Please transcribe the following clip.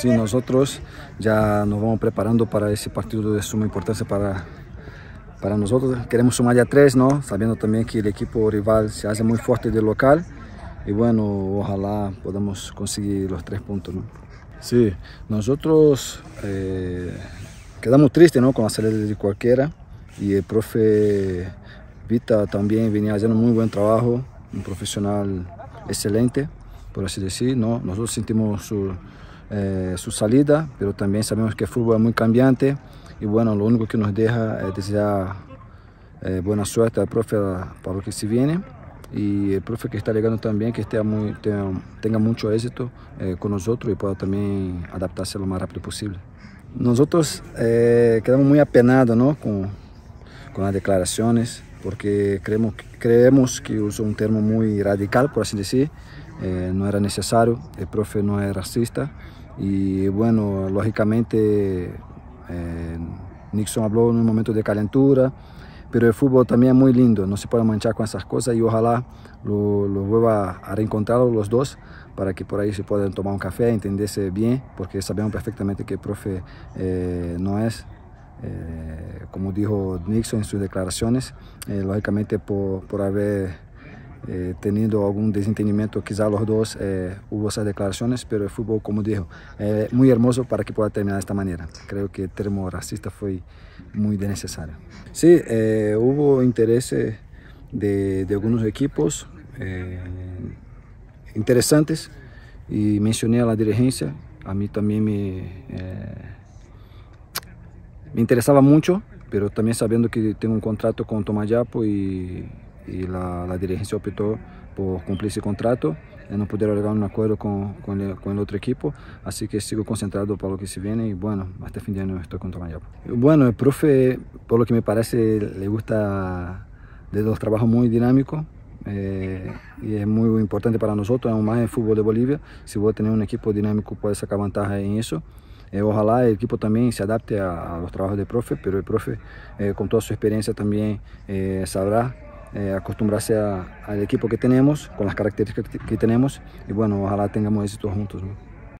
Sí, nosotros ya nos vamos preparando para ese partido de suma importancia para, para nosotros. Queremos sumar ya tres, ¿no? Sabiendo también que el equipo rival se hace muy fuerte de local. Y bueno, ojalá podamos conseguir los tres puntos, ¿no? Sí, nosotros eh, quedamos tristes, ¿no? Con la salida de cualquiera. Y el profe Vita también venía haciendo muy buen trabajo, un profesional excelente, por así decir, ¿no? Nosotros sentimos su eh, su salida, pero también sabemos que el fútbol es muy cambiante y bueno, lo único que nos deja es desear eh, buena suerte al profe para lo que se viene y el profe que está llegando también que esté muy, tenga, mucho éxito eh, con nosotros y pueda también adaptarse lo más rápido posible. Nosotros quedamos muy apenados ¿no? con, las declaraciones porque creemos, que usó un término muy radical, por así decir, no era necesario, el profe no es racista, y bueno, lógicamente eh, Nixon habló en un momento de calentura, pero el fútbol también es muy lindo, no se puede manchar con esas cosas y ojalá lo, vuelva a reencontrar los dos para que por ahí se puedan tomar un café, entenderse bien, porque sabemos perfectamente que el profe eh, no es eh, como dijo Nixon en sus declaraciones, lógicamente por, por haber eh, teniendo algún desentendimiento quizá los dos eh, hubo esas declaraciones, pero el fútbol, como dijo, eh, muy hermoso para que pueda terminar de esta manera. Creo que el termo racista fue muy necesario. Sí, eh, hubo interés de, de algunos equipos interesantes y mencioné a la dirigencia, a mí también me, me interesaba mucho, pero también sabiendo que tengo un contrato con Tomayapo y y la, dirigencia optó por cumplir ese contrato y eh, no poder llegar a un acuerdo con, con, el, otro equipo, así que sigo concentrado para lo que se viene y bueno, hasta fin de año estoy con Tomayapo. Bueno, el profe, por lo que me parece, le gusta de los trabajos muy dinámicos, eh, y es muy importante para nosotros, aún más en el fútbol de Bolivia. Si voy a tener un equipo dinámico, puede sacar ventaja en eso. Eh, ojalá el equipo también se adapte a, los trabajos del profe, pero el profe, con toda su experiencia, también sabrá eh, acostumbrarse al equipo que tenemos, con las características que tenemos y bueno, ojalá tengamos éxito juntos.